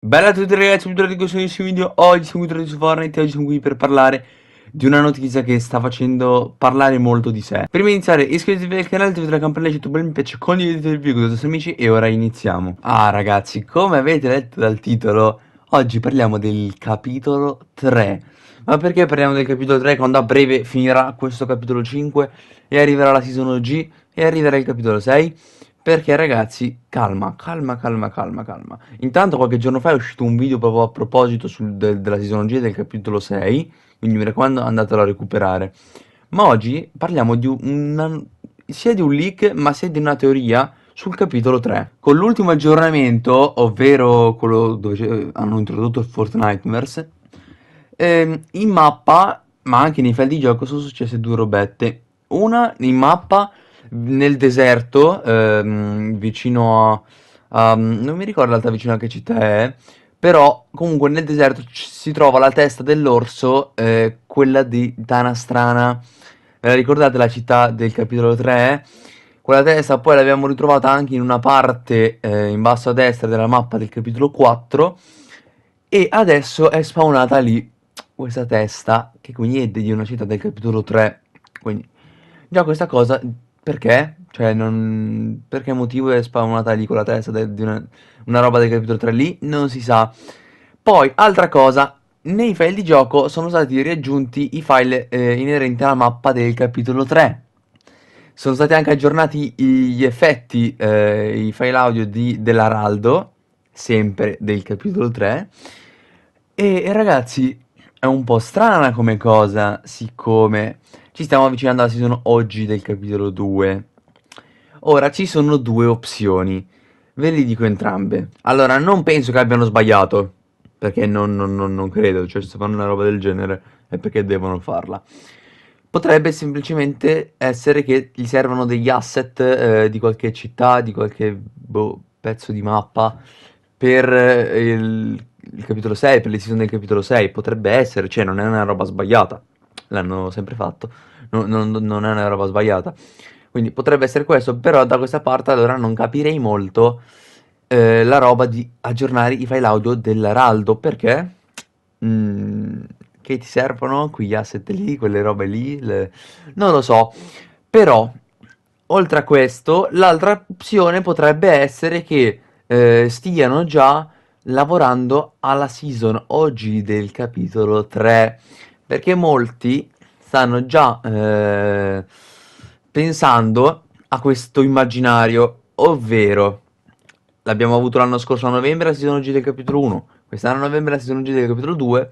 Bella a tutti ragazzi, benvenuti a tutti questo nuovo video, oggi siamo qui su Fortnite e oggi siamo qui per parlare di una notizia che sta facendo parlare molto di sé Prima di iniziare iscrivetevi al canale, attivate la campanella, YouTube, mi piace, condividete il video con i vostri amici e ora iniziamo Ah ragazzi, come avete letto dal titolo, oggi parliamo del capitolo 3 Ma perché parliamo del capitolo 3 quando a breve finirà questo capitolo 5 e arriverà la season OG e arriverà il capitolo 6? Perché ragazzi, calma, calma, calma, calma, calma. Intanto qualche giorno fa è uscito un video proprio a proposito sul, de, della sisologia del capitolo 6, quindi mi raccomando andatelo a recuperare. Ma oggi parliamo di una, sia di un leak, ma sia di una teoria sul capitolo 3. Con l'ultimo aggiornamento, ovvero quello dove hanno introdotto il Fortnite, ehm, in mappa, ma anche nei file di gioco, sono successe due robette. Una in mappa nel deserto, ehm, vicino a, a, Non mi ricordo l'altra vicino a che città è, però comunque nel deserto c- si trova la testa dell'orso, eh, quella di Strana. Ve la ricordate la città del capitolo 3? Quella testa poi l'abbiamo ritrovata anche in una parte eh, in basso a destra della mappa del capitolo 4 e adesso è spawnata lì questa testa che quindi è di una città del capitolo 3. Quindi già questa cosa perché? Cioè, non... per motivo è spawnata lì con la testa di una... una roba del capitolo 3 lì? Non si sa. Poi, altra cosa, nei file di gioco sono stati riaggiunti i file eh, inerenti alla mappa del capitolo 3. Sono stati anche aggiornati gli effetti, eh, i file audio di, dell'Araldo, sempre del capitolo 3. E, e ragazzi, è un po' strana come cosa, siccome ci stiamo avvicinando alla season oggi del capitolo 2. Ora ci sono due opzioni. Ve le dico entrambe. Allora, non penso che abbiano sbagliato. Perché non, non, non, non credo. Cioè, se fanno una roba del genere è perché devono farla. Potrebbe semplicemente essere che gli servano degli asset eh, di qualche città, di qualche boh, pezzo di mappa per eh, il, il, capitolo 6, per le season del capitolo 6. Potrebbe essere, cioè non è una roba sbagliata. L'hanno sempre fatto non, non, non è una roba sbagliata. Quindi potrebbe essere questo, però da questa parte allora non capirei molto eh, la roba di aggiornare i file audio dell'Araldo, perché mm, che ti servono quegli asset lì, quelle robe lì, le... non lo so. Però, oltre a questo, l'altra opzione potrebbe essere che eh, stiano già lavorando alla season oggi del capitolo 3, perché molti stanno già eh, pensando a questo immaginario, ovvero l'abbiamo avuto l'anno scorso a novembre la season G del capitolo 1, quest'anno a novembre la season G del capitolo 2,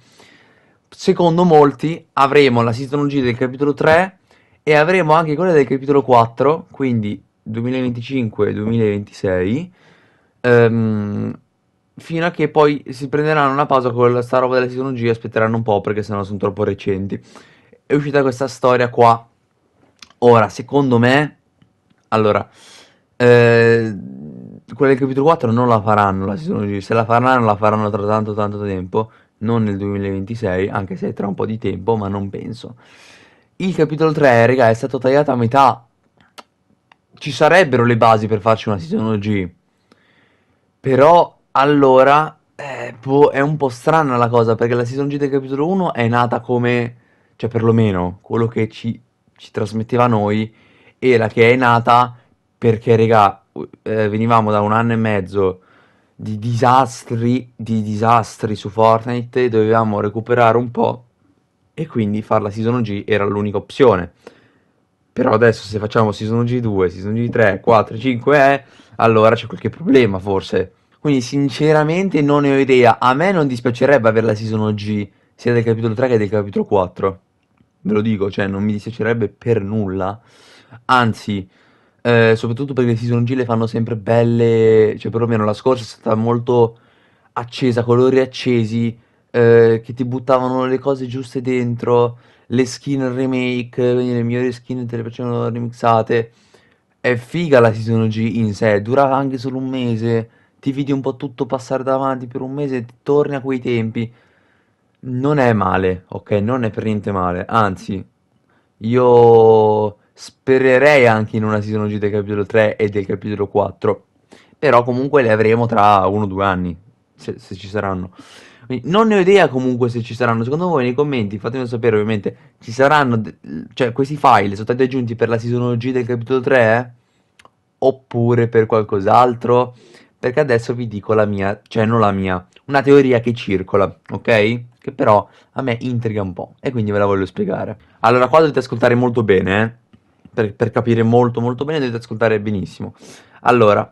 secondo molti avremo la season G del capitolo 3 e avremo anche quella del capitolo 4, quindi 2025-2026, ehm, fino a che poi si prenderanno una pausa con sta roba della season G e aspetteranno un po' perché sennò sono troppo recenti è uscita questa storia qua. Ora, secondo me, allora, eh, quella del capitolo 4 non la faranno la season 2, se la faranno la faranno tra tanto tanto tempo, non nel 2026, anche se tra un po' di tempo, ma non penso. Il capitolo 3, raga, è stato tagliato a metà. Ci sarebbero le basi per farci una season G. Però allora eh, boh, è un po' strana la cosa perché la season G del capitolo 1 è nata come cioè perlomeno quello che ci, ci trasmetteva a noi, era che è nata perché, regà, eh, venivamo da un anno e mezzo di disastri, di disastri su Fortnite, dovevamo recuperare un po' e quindi fare la Season G era l'unica opzione. Però adesso se facciamo Season G2, Season G3, 4, 5 E, allora c'è qualche problema forse. Quindi sinceramente non ne ho idea. A me non dispiacerebbe avere la Season G sia del capitolo 3 che del capitolo 4 ve lo dico, cioè non mi dispiacerebbe per nulla, anzi, eh, soprattutto perché le Season G le fanno sempre belle, cioè perlomeno la scorsa è stata molto accesa, colori accesi, eh, che ti buttavano le cose giuste dentro, le skin remake, quindi le migliori skin te le facevano remixate. È figa la Season G in sé, dura anche solo un mese, ti vedi un po' tutto passare davanti per un mese e torni a quei tempi non è male, ok? Non è per niente male. Anzi, io spererei anche in una sinologia del capitolo 3 e del capitolo 4. Però comunque le avremo tra uno o due anni, se, se ci saranno. non ne ho idea comunque se ci saranno. Secondo voi nei commenti fatemelo sapere ovviamente. Ci saranno... De- cioè questi file sono stati aggiunti per la sinologia del capitolo 3? Eh? Oppure per qualcos'altro? perché adesso vi dico la mia, cioè non la mia, una teoria che circola, ok? Che però a me intriga un po' e quindi ve la voglio spiegare. Allora qua dovete ascoltare molto bene, eh? per, per capire molto molto bene dovete ascoltare benissimo. Allora,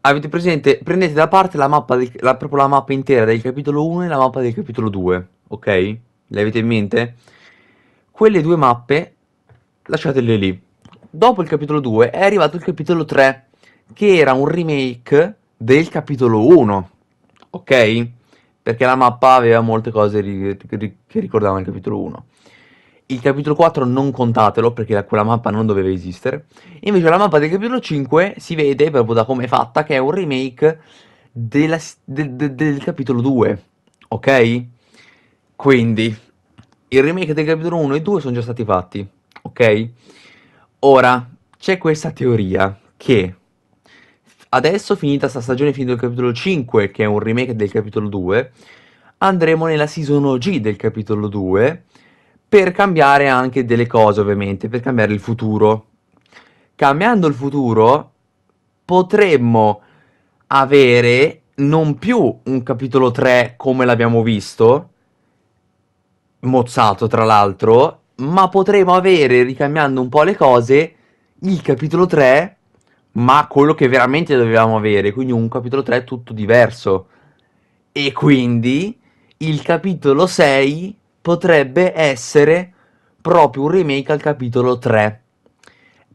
avete presente, prendete da parte la mappa, del, la, proprio la mappa intera del capitolo 1 e la mappa del capitolo 2, ok? Le avete in mente? Quelle due mappe lasciatele lì. Dopo il capitolo 2 è arrivato il capitolo 3, che era un remake del capitolo 1, ok? Perché la mappa aveva molte cose ri- ri- che ricordavano il capitolo 1. Il capitolo 4 non contatelo perché la- quella mappa non doveva esistere. Invece la mappa del capitolo 5 si vede proprio da come è fatta che è un remake della, de- de- del capitolo 2, ok? Quindi il remake del capitolo 1 e 2 sono già stati fatti, ok? Ora c'è questa teoria che Adesso, finita sta stagione, finito il capitolo 5, che è un remake del capitolo 2, andremo nella season OG del capitolo 2 per cambiare anche delle cose, ovviamente, per cambiare il futuro. Cambiando il futuro, potremmo avere non più un capitolo 3 come l'abbiamo visto, mozzato tra l'altro, ma potremmo avere, ricambiando un po' le cose, il capitolo 3 ma quello che veramente dovevamo avere, quindi un capitolo 3 tutto diverso. E quindi il capitolo 6 potrebbe essere proprio un remake al capitolo 3.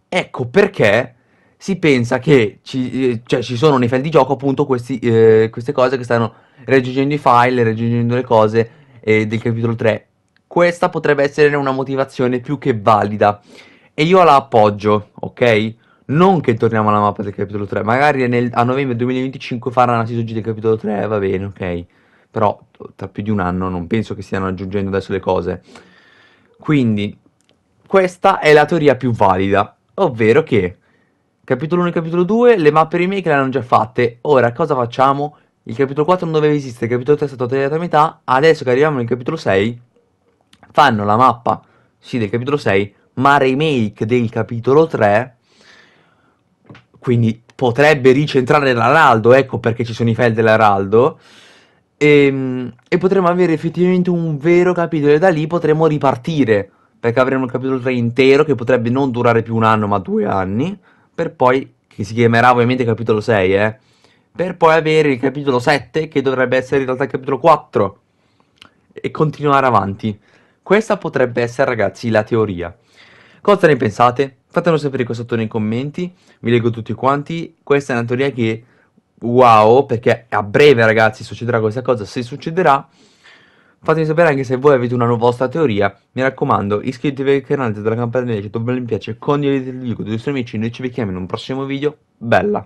Ecco perché si pensa che ci, eh, cioè, ci sono nei file di gioco appunto questi, eh, queste cose che stanno raggiungendo i file, raggiungendo le cose eh, del capitolo 3. Questa potrebbe essere una motivazione più che valida e io la appoggio, ok? non che torniamo alla mappa del capitolo 3, magari nel, a novembre 2025 farà una season G del capitolo 3, va bene, ok. Però tra più di un anno non penso che stiano aggiungendo adesso le cose. Quindi, questa è la teoria più valida, ovvero che capitolo 1 e capitolo 2 le mappe remake le hanno già fatte, ora cosa facciamo? Il capitolo 4 non doveva esistere, il capitolo 3 è stato tagliato a metà, adesso che arriviamo nel capitolo 6 fanno la mappa, sì, del capitolo 6, ma remake del capitolo 3 quindi potrebbe ricentrare l'Araldo, ecco perché ci sono i file dell'Araldo. E, ehm, e potremmo avere effettivamente un vero capitolo e da lì potremmo ripartire perché avremo un capitolo 3 intero che potrebbe non durare più un anno ma due anni per poi che si chiamerà ovviamente capitolo 6 eh, per poi avere il capitolo 7 che dovrebbe essere in realtà il capitolo 4 e continuare avanti questa potrebbe essere ragazzi la teoria cosa ne pensate? Fatemelo sapere qua sotto nei commenti, vi leggo tutti quanti. Questa è una teoria che, wow, perché a breve ragazzi succederà questa cosa, se succederà... Fatemi sapere anche se voi avete una vostra teoria. Mi raccomando, iscrivetevi al canale, della campanella, lasciate un bel mi piace, condividete il video con i vostri amici. Noi ci vediamo in un prossimo video. Bella!